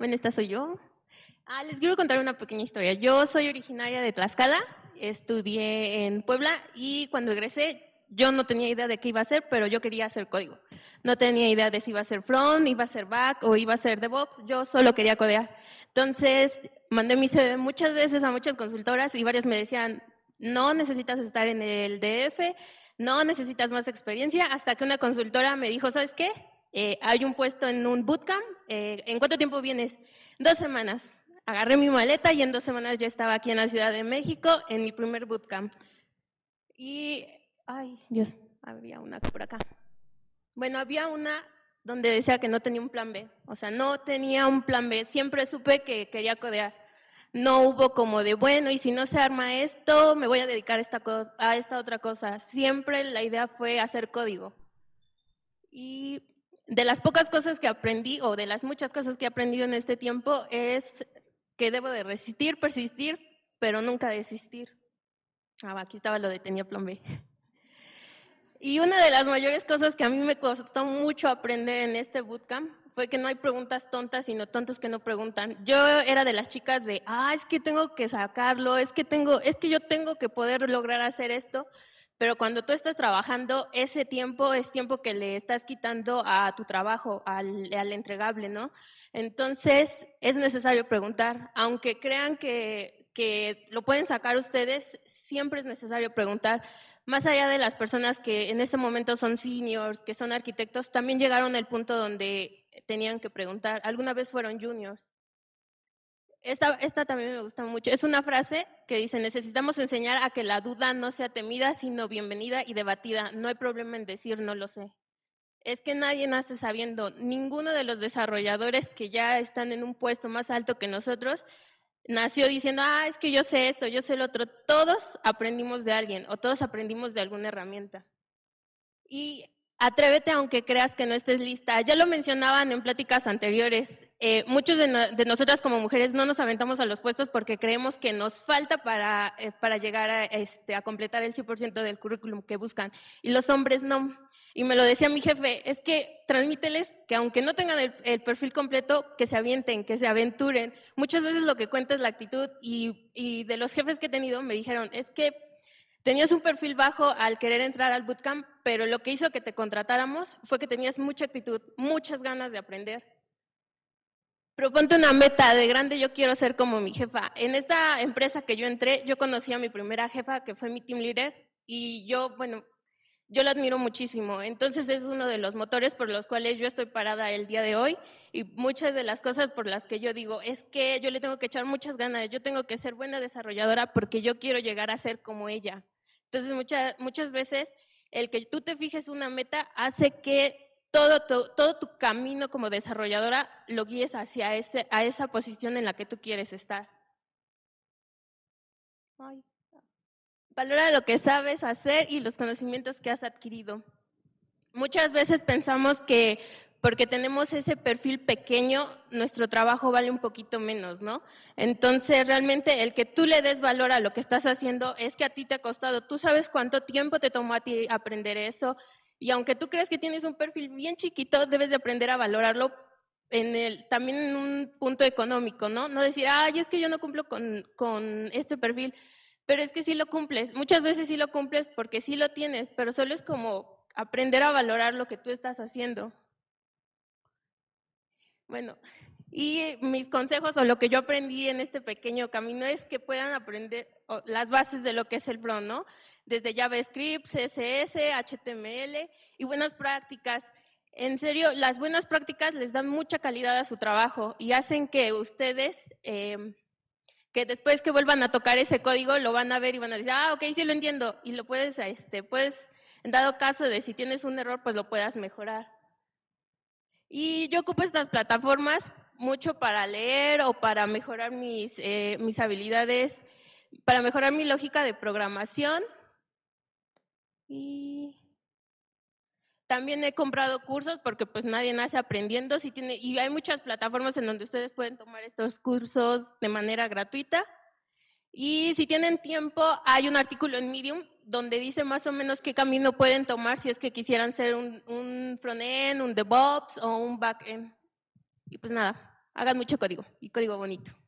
Bueno, esta soy yo. Ah, les quiero contar una pequeña historia. Yo soy originaria de Tlaxcala, estudié en Puebla y cuando egresé yo no tenía idea de qué iba a hacer, pero yo quería hacer código. No tenía idea de si iba a ser front, iba a ser back o iba a ser DevOps. Yo solo quería codear. Entonces, mandé mi CV muchas veces a muchas consultoras y varias me decían, no necesitas estar en el DF, no necesitas más experiencia, hasta que una consultora me dijo, ¿sabes qué? Eh, hay un puesto en un bootcamp. Eh, ¿En cuánto tiempo vienes? Dos semanas. Agarré mi maleta y en dos semanas ya estaba aquí en la Ciudad de México en mi primer bootcamp. Y, ay, Dios, había una por acá. Bueno, había una donde decía que no tenía un plan B. O sea, no tenía un plan B. Siempre supe que quería codear. No hubo como de, bueno, y si no se arma esto, me voy a dedicar esta a esta otra cosa. Siempre la idea fue hacer código. Y de las pocas cosas que aprendí o de las muchas cosas que he aprendido en este tiempo es que debo de resistir, persistir, pero nunca desistir. Ah, aquí estaba lo de tenía Y una de las mayores cosas que a mí me costó mucho aprender en este bootcamp fue que no hay preguntas tontas, sino tontos que no preguntan. Yo era de las chicas de, ah, es que tengo que sacarlo, es que tengo, es que yo tengo que poder lograr hacer esto, pero cuando tú estás trabajando, ese tiempo es tiempo que le estás quitando a tu trabajo, al, entregable, ¿no? Entonces, es necesario preguntar, aunque crean que, que, lo pueden sacar ustedes, siempre es necesario preguntar. Más allá de las personas que en ese momento son seniors, que son arquitectos, también llegaron al punto donde tenían que preguntar. Alguna vez fueron juniors esta, también me gusta mucho. Es una frase que dice, necesitamos enseñar a que la duda no sea temida, sino bienvenida y debatida. No hay problema en decir no lo sé. Es que nadie nace sabiendo, ninguno de los desarrolladores que ya están en un puesto más alto que nosotros nació diciendo, ah, es que yo sé esto, yo sé lo otro. Todos aprendimos de alguien o todos aprendimos de alguna herramienta. Y atrévete aunque creas que no estés lista. Ya lo mencionaban en pláticas anteriores, eh, muchos de, nosotras como mujeres no nos aventamos a los puestos porque creemos que nos falta para, eh, para llegar a, este, a completar el 100% del currículum que buscan. Y los hombres no. Y me lo decía mi jefe, es que transmíteles que aunque no tengan el, perfil completo, que se avienten, que se aventuren. Muchas veces lo que cuenta es la actitud y de los jefes que he tenido me dijeron, es que Tenías un perfil bajo al querer entrar al bootcamp, pero lo que hizo que te contratáramos fue que tenías mucha actitud, muchas ganas de aprender. Proponte una meta de grande, yo quiero ser como mi jefa. En esta empresa que yo entré, yo conocí a mi primera jefa, que fue mi team leader, y yo, bueno, yo la admiro muchísimo. Entonces es uno de los motores por los cuales yo estoy parada el día de hoy y muchas de las cosas por las que yo digo es que yo le tengo que echar muchas ganas, yo tengo que ser buena desarrolladora porque yo quiero llegar a ser como ella. Entonces muchas, muchas veces el que tú te fijes una meta hace que todo tu, todo tu camino como desarrolladora lo guíes hacia ese, a esa posición en la que tú quieres estar. Valora lo que sabes hacer y los conocimientos que has adquirido. Muchas veces pensamos que porque tenemos ese perfil pequeño, nuestro trabajo vale un poquito menos, ¿no? Entonces, realmente el que tú le des valor a lo que estás haciendo es que a ti te ha costado. Tú sabes cuánto tiempo te tomó a ti aprender eso, y aunque tú creas que tienes un perfil bien chiquito, debes de aprender a valorarlo en el, también en un punto económico, ¿no? No decir, ay, es que yo no cumplo con, este perfil, pero es que sí lo cumples. Muchas veces sí lo cumples porque sí lo tienes, pero solo es como aprender a valorar lo que tú estás haciendo. Bueno, y mis consejos o lo que yo aprendí en este pequeño camino es que puedan aprender las bases de lo que es el PRO, ¿no? desde JavaScript, CSS, HTML y buenas prácticas. En serio, las buenas prácticas les dan mucha calidad a su trabajo y hacen que ustedes, em, que después que vuelvan a tocar ese código, lo van a ver y van a decir, ah, ok, sí lo entiendo. Y lo puedes, este, puedes, en dado caso de si tienes un error, pues lo puedas mejorar. Y yo ocupo estas plataformas mucho para leer o para mejorar mis, eh, mis habilidades, para mejorar mi lógica de programación y también he comprado cursos porque pues nadie nace aprendiendo si tiene, y hay muchas plataformas en donde ustedes pueden tomar estos cursos de manera gratuita. Y si tienen tiempo, hay un artículo en Medium donde dice más o menos qué camino pueden tomar si es que quisieran ser un, un front-end, un DevOps o un back-end. Y pues nada, hagan mucho código y código bonito.